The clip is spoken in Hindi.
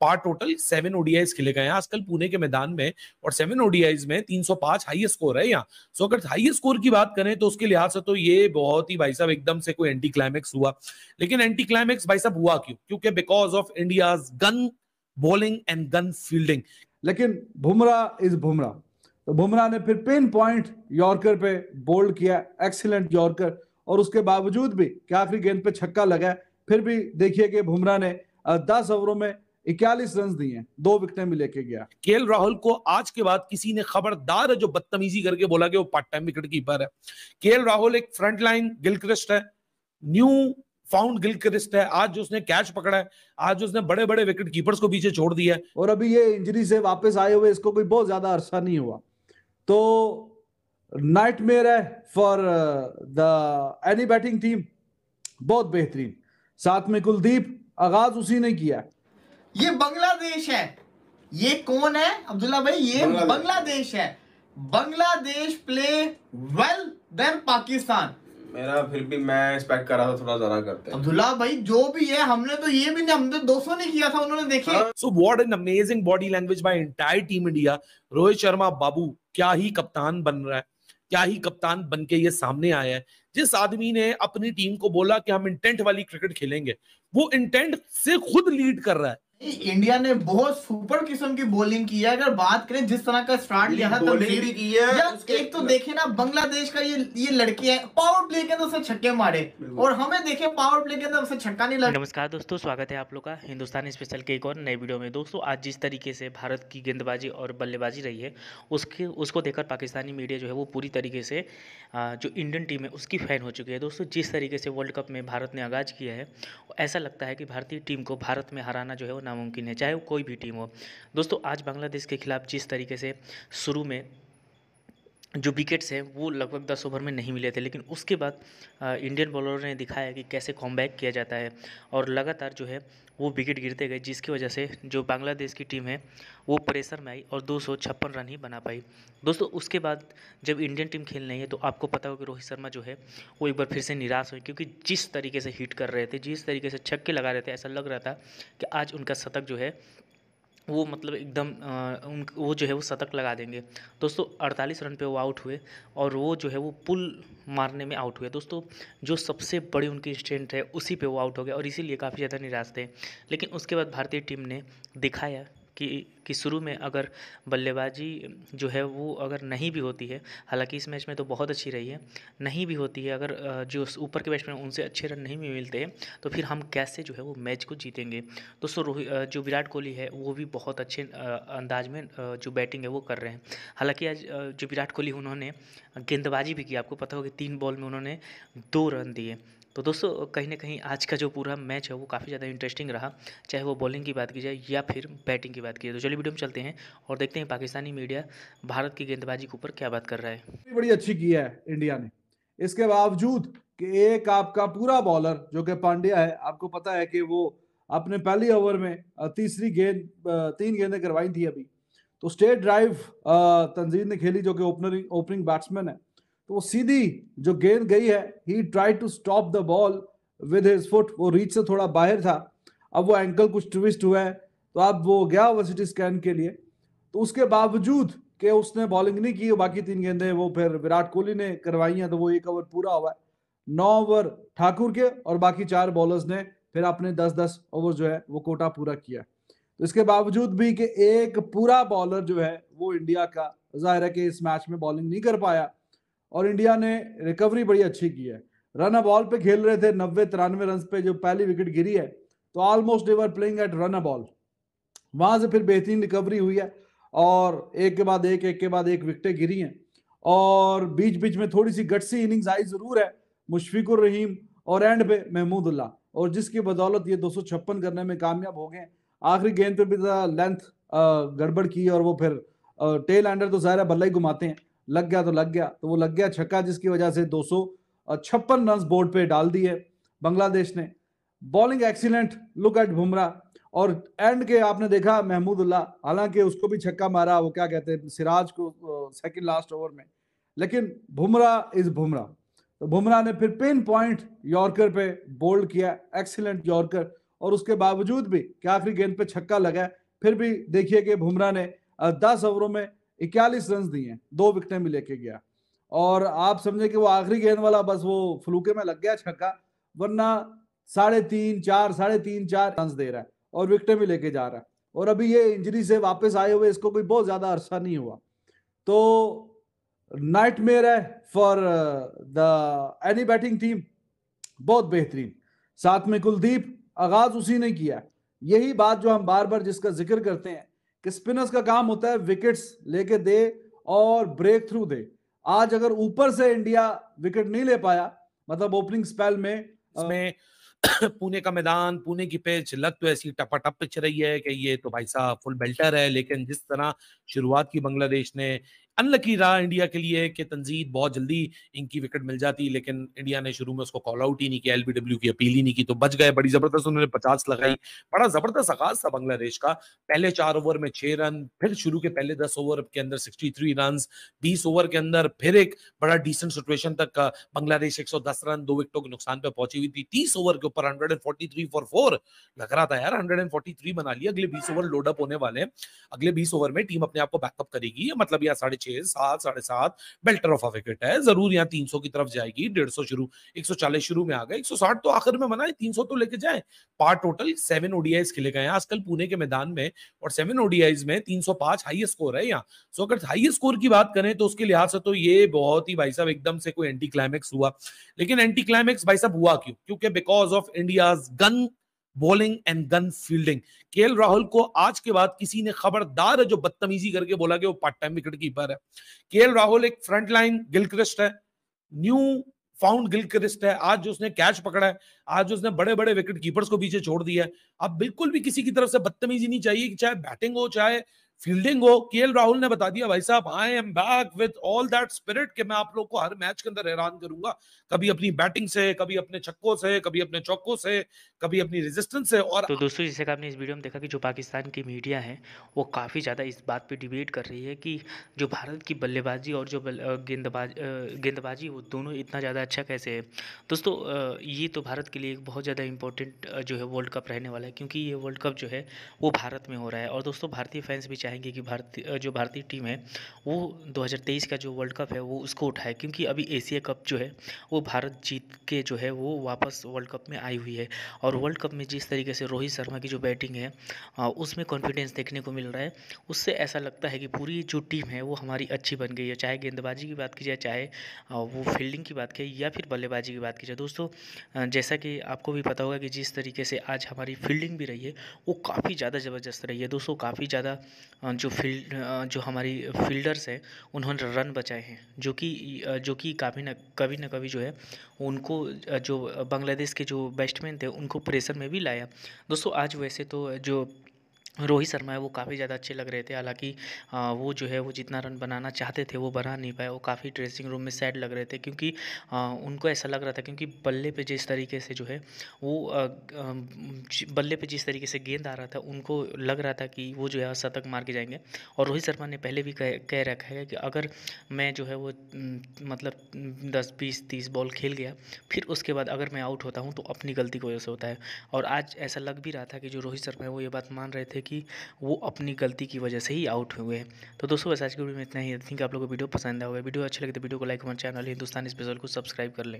पार टोटल सेवन ओडीआईज खेले गए हैं आजकल पुणे के मैदान में और सेवन ओडीआईज में 305 हाई स्कोर है यहाँ सो अगर हाई स्कोर की बात करें तो उसके लिहाज से तो ये बहुत ही भाई साहब एकदम से कोई एंटी क्लाइमैक्स हुआ लेकिन एंटी क्लाइमैक्स भाई साहब हुआ क्यों क्योंकि because of India gun bowling and gun fielding लेकिन बुमरा इज बुमरा तो बुमरा ने फिर पेन पॉइंट यॉर्कर पे बोल्ड किया एक्सीलेंट यॉर्कर और उसके बावजूद भी क्या आखिरी गेंद पे छक्का लगा फिर भी देखिए कि बुमरा ने दस ओवरों में इक्यालीस रन दिए दो विकटें भी लेके गया के राहुल को आज के बाद किसी ने खबरदार जो बदतमीजी करके बोला कि वो पार्ट टाइम विकेट कीपर है के राहुल एक फ्रंट लाइन गिलक्रिस्ट है न्यू फाउंड गिलक्रिस्ट है आज जो उसने कैच पकड़ा है आज उसने बड़े बड़े विकेट कीपर्स को पीछे छोड़ दिया है और अभी ये इंजरी से वापस आए हुए इसको कोई बहुत ज्यादा अरसा नहीं हुआ तो नाइटमेयर है for the any batting team बहुत बेहतरीन साथ में कुलदीप आगाज उसी ने किया है ये बांग्लादेश है ये कौन है अब्दुल्ला भाई ये बांग्लादेश है Bangladesh play well than Pakistan मेरा फिर भी मैं एक्सपेक्ट कर रहा था थोड़ा ज्यादा करते अब्दुल्ला भाई जो भी है हमने तो ये भी नहीं हमने तो दोस्तों नहीं किया था उन्होंने देखे so what an amazing body language by entire team India Rohit Sharma बाबू क्या ही कप्तान बन रहा है क्या ही कप्तान बनके ये सामने आया है जिस आदमी ने अपनी टीम को बोला कि हम इंटेंट वाली क्रिकेट खेलेंगे वो इंटेंट से खुद लीड कर रहा है इंडिया ने बहुत सुपर किस्म की बॉलिंग की है अगर बात करें जिस तरह का स्टार्ट लिया था बॉलिंग भी की है एक तो देखे ना बांग्लादेश का ये ये लड़की है पावर प्ले के अंदर से छक्के मारे और हमें देखे पावर प्ले के अंदर उसे छक्का नहीं लगा नमस्कार दोस्तों स्वागत है आप लोग का हिंदुस्तान स्पेशल के एक और नए वीडियो में दोस्तों आज जिस तरीके से भारत की गेंदबाजी और बल्लेबाजी रही है उसके उसको देखकर पाकिस्तानी मीडिया जो है वो पूरी तरीके से जो इंडियन टीम है उसकी फैन हो चुकी है दोस्तों जिस तरीके से वर्ल्ड कप में भारत ने आगाज किया है ऐसा लगता है कि भारतीय टीम को भारत में हराना जो है वो नामुमकिन है चाहे वो कोई भी टीम हो दोस्तों आज बांग्लादेश के खिलाफ जिस तरीके से शुरू में जो विकेट्स हैं वो लगभग दस ओवर में नहीं मिले थे लेकिन उसके बाद इंडियन बॉलर ने दिखाया कि कैसे कॉम्बैक किया जाता है और लगातार जो है वो विकेट गिरते गए जिसकी वजह से जो बांग्लादेश की टीम है वो प्रेशर में आई और दो रन ही बना पाई दोस्तों उसके बाद जब इंडियन टीम खेल रही है तो आपको पता होगा कि रोहित शर्मा जो है वो एक बार फिर से निराश हुए क्योंकि जिस तरीके से हिट कर रहे थे जिस तरीके से छक्के लगा रहे थे ऐसा लग रहा था कि आज उनका शतक जो है वो मतलब एकदम उन वो जो है वो शतक लगा देंगे दोस्तों 48 रन पे वो आउट हुए और वो जो है वो पुल मारने में आउट हुए दोस्तों जो सबसे बड़ी उनकी स्ट्रेंथ है उसी पे वो आउट हो गए और इसीलिए काफ़ी ज़्यादा निराश थे लेकिन उसके बाद भारतीय टीम ने दिखाया कि कि शुरू में अगर बल्लेबाजी जो है वो अगर नहीं भी होती है हालांकि इस मैच में तो बहुत अच्छी रही है नहीं भी होती है अगर जो ऊपर के बैट्समैन उनसे अच्छे रन नहीं भी मिलते हैं तो फिर हम कैसे जो है वो मैच को जीतेंगे दोस्तों रोहित जो विराट कोहली है वो भी बहुत अच्छे अंदाज में जो बैटिंग है वो कर रहे हैं हालाँकि आज जो विराट कोहली उन्होंने गेंदबाजी भी की आपको पता होगा तीन बॉल में उन्होंने दो रन दिए तो दोस्तों कहीं ना कहीं आज का जो पूरा मैच है वो काफ़ी ज़्यादा इंटरेस्टिंग रहा चाहे वो बॉलिंग की बात की जाए या फिर बैटिंग की बात की जाए तो चलिए वीडियो में चलते हैं और देखते हैं पाकिस्तानी मीडिया भारत की गेंदबाजी के ऊपर क्या बात कर रहा है बड़ी अच्छी की है इंडिया ने इसके बावजूद कि एक आपका पूरा बॉलर जो कि पांड्या है आपको पता है कि वो अपने पहली ओवर में तीसरी गेंद तीन गेंदें करवाई थी अभी तो स्टेट ड्राइव तंजीर ने खेली जो कि ओपनर ओपनिंग बैट्समैन है तो वो सीधी जो गेंद गई है he try to stop the ball with his foot वो रीच से थोड़ा बाहर था अब वो एंकल कुछ ट्विस्ट हुआ है तो अब वो गया वर्सिटी स्कैन के लिए तो उसके बावजूद के उसने बॉलिंग नहीं की बाकी तीन गेंदे वो फिर विराट कोहली ने करवाई हैं तो वो एक ओवर पूरा हुआ है नौ ओवर ठाकुर के और बाकी चार बॉलर्स ने फिर अपने दस दस ओवर जो है वो कोटा पूरा किया तो इसके बावजूद भी कि एक पूरा बॉलर जो है वो इंडिया का जाहिर है कि इस मैच में बॉलिंग नहीं कर पाया और इंडिया ने रिकवरी बड़ी अच्छी की है रन अ बॉल पे खेल रहे थे नब्बे तिरानवे रन पे जो पहली विकेट गिरी है तो almost they're playing at run a ball वहां से फिर बेहतरीन रिकवरी हुई है और एक के बाद एक एक के बाद एक विकटें गिरी हैं और बीच बीच में थोड़ी सी गटसी इनिंग्स आई जरूर है मुशफिकुर रहीम और एंड पे महमूदुल्ला और जिसकी बदौलत ये दो करने में कामयाब हो गए आखिरी गेंद पे भी लेंथ गड़बड़ की और वो फिर टेल एंडर तो ज़ाहिर है बल्ला ही घुमाते हैं लग गया तो लग गया तो वो लग गया छक्का जिसकी वजह से दो छप्पन रन बोर्ड पे डाल दिए बांग्लादेश ने bowling excellent look at Bumrah और एंड के आपने देखा महमूदुल्ला हालांकि उसको भी छक्का मारा वो क्या कहते हैं सिराज को सेकंड लास्ट ओवर में लेकिन भुमरा इज भुमरा तो भुमरा ने फिर पिन पॉइंट यॉर्कर पे बोल्ड किया एक्सीलेंट यॉर्कर और उसके बावजूद भी क्या आखिरी गेंद पे छक्का लगा फिर भी देखिए कि भुमरा ने दस ओवरों में इक्यालीस रन दिए दो विकटें भी लेके गया और आप समझे कि वो आखिरी गेंद वाला बस वो फ्लूके में लग गया छक्का वरना साढ़े तीन चार साढ़े तीन चार रन दे रहा है और विकटे भी लेके जा रहा है और अभी ये इंजरी से वापस आए हुए इसको कोई बहुत ज्यादा अरसा नहीं हुआ तो मेयर है for the any batting team बहुत बेहतरीन साथ में कुलदीप आगाज उसी ने किया यही बात जो हम बार बार जिसका जिक्र करते हैं कि स्पिनर्स का काम होता है विकेट्स लेके दे और ब्रेक थ्रू दे आज अगर ऊपर से इंडिया विकेट नहीं ले पाया मतलब ओपनिंग स्पेल में इसमें पुणे का मैदान पुणे की पिच लग तो ऐसी टपाटप पिच रही है कि ये तो भाई साहब फुल बेल्टर है लेकिन जिस तरह शुरुआत की बांग्लादेश ने अनलकी रहा इंडिया के लिए कि तंजीद बहुत जल्दी इनकी विकेट मिल जाती लेकिन इंडिया ने शुरू में उसको कॉल आउट ही नहीं किया एलबीडब्ल्यू की अपील ही नहीं की तो बच गए बड़ी जबरदस्त उन्होंने पचास लगाई बड़ा जबरदस्त आगाज था बांग्लादेश का पहले चार ओवर में छह रन फिर शुरू के पहले दस ओवर के अंदर सिक्सटी थ्री रन बीस ओवर के अंदर फिर एक बड़ा डिसेंट सिचुएशन तक बांग्लादेश एक सौ दस रन दो विकेटों के नुकसान पर पहुंची हुई थी तीस ओवर के ऊपर hundred and forty three for four लग रहा था यार हंड्रेड एंड फोर्टी थ्री बना लिया अगले बीस ओवर लोडअप होने वाले अगले बीस ओवर में टीम अपने आप को बैकअप करेगी मतलब यार साढ़े छह सात साढ़े सात बेल्टर ऑफ विकेट है जरूर यहाँ तीन सौ की तरफ जाएगी डेढ़ सौ शुरू एक सौ चालीस शुरू में आ गए एक सौ साठ तो आखिर में बनाए तीन सौ तो लेके जाए पार टोटल सेवन ओडीआई खेले गए हैं आजकल पुणे के मैदान में और सेवन ओडीआई में तीन सौ पांच हाइएस्ट स्कोर है यहाँ सो अगर हाईएस्ट स्कोर की बात करें तो उसके लिहाज से तो ये बहुत ही भाई साहब एकदम से कोई एंटी क्लाइमेक्स हुआ लेकिन एंटी क्लाइमेक्स भाई साहब हुआ क्यों क्योंकि because of India gun bowling and gun fielding के राहुल को आज के बाद किसी ने खबरदार जो बदतमीजी करके बोला कि वो पार्ट टाइम विकेट कीपर है के राहुल एक फ्रंट लाइन गिलक्रिस्ट है न्यू फाउंड गिलक्रिस्ट है आज जो उसने कैच पकड़ा है आज उसने बड़े बड़े विकेट कीपर्स को पीछे छोड़ दिया है अब बिल्कुल भी किसी की तरफ से बदतमीजी नहीं चाहिए चाहे बैटिंग हो चाहे फील्डिंग हो के राहुल ने बता दिया भाई साहब I am back with all that spirit कि मैं आप लोग को हर मैच के अंदर हैरान करूंगा कभी अपनी बैटिंग से कभी अपने छक्कों से कभी अपने चौकों से कभी अपनी रेजिस्टेंस से और तो दोस्तों जैसे कि आपने इस वीडियो में देखा कि जो पाकिस्तान की मीडिया है वो काफ़ी ज़्यादा इस बात पर डिबेट कर रही है कि जो भारत की बल्लेबाजी और जो गेंदबाज गेंदबाजी वो दोनों इतना ज़्यादा अच्छा कैसे है दोस्तों ये तो भारत के लिए एक बहुत ज़्यादा इंपॉर्टेंट जो है वर्ल्ड कप रहने वाला है क्योंकि ये वर्ल्ड कप जो है वो भारत में हो रहा है और दोस्तों भारतीय फैंस भी चाहेंगे कि भारतीय जो भारतीय टीम है वो 2023 का जो वर्ल्ड कप है वो उसको उठाए क्योंकि अभी एशिया कप जो है वो भारत जीत के जो है वो वापस वर्ल्ड कप में आई हुई है और हम्म। वर्ल्ड कप में जिस तरीके से रोहित शर्मा की जो बैटिंग है उसमें कॉन्फिडेंस देखने को मिल रहा है उससे ऐसा लगता है कि पूरी जो टीम है वो हमारी अच्छी बन गई है चाहे गेंदबाजी की बात की जाए चाहे वो फील्डिंग की बात की या फिर बल्लेबाजी की बात की जाए दोस्तों जैसा कि आपको भी पता होगा कि जिस तरीके से आज हमारी फील्डिंग भी रही है वो काफ़ी ज़्यादा ज़बरदस्त रही है दोस्तों काफ़ी ज़्यादा जो फील्ड जो हमारी फील्डर्स हैं उन्होंने रन बचाए हैं जो कि जो कि काफ़ी न कभी न कभी जो है उनको जो बांग्लादेश के जो बैट्समैन थे उनको प्रेशर में भी लाया दोस्तों आज वैसे तो जो रोहित शर्मा है वो काफ़ी ज़्यादा अच्छे लग रहे थे हालांकि वो जो है वो जितना रन बनाना चाहते थे वो बना नहीं पाए वो काफ़ी ड्रेसिंग रूम में सैड लग रहे थे क्योंकि उनको ऐसा लग रहा था क्योंकि बल्ले पे जिस तरीके से जो है वो बल्ले पे जिस तरीके से गेंद आ रहा था उनको लग रहा था कि वो जो है शतक मार के जाएंगे और रोहित शर्मा ने पहले भी कह कह रखा है कि अगर मैं जो है वो मतलब दस बीस तीस बॉल खेल गया फिर उसके बाद अगर मैं आउट होता हूँ तो अपनी गलती की वजह से होता है और आज ऐसा लग भी रहा था कि जो रोहित शर्मा है वो ये बात मान रहे थे कि वो अपनी गलती की वजह से ही आउट हुए तो दोस्तों वैसे आज की वीडियो में इतना ही आई थिंक आप लोगों को वीडियो पसंद आया होगा वीडियो अच्छा लगे तो वीडियो को लाइक हमारे चैनल हिंदुस्तान स्पेशल को सब्सक्राइब कर लें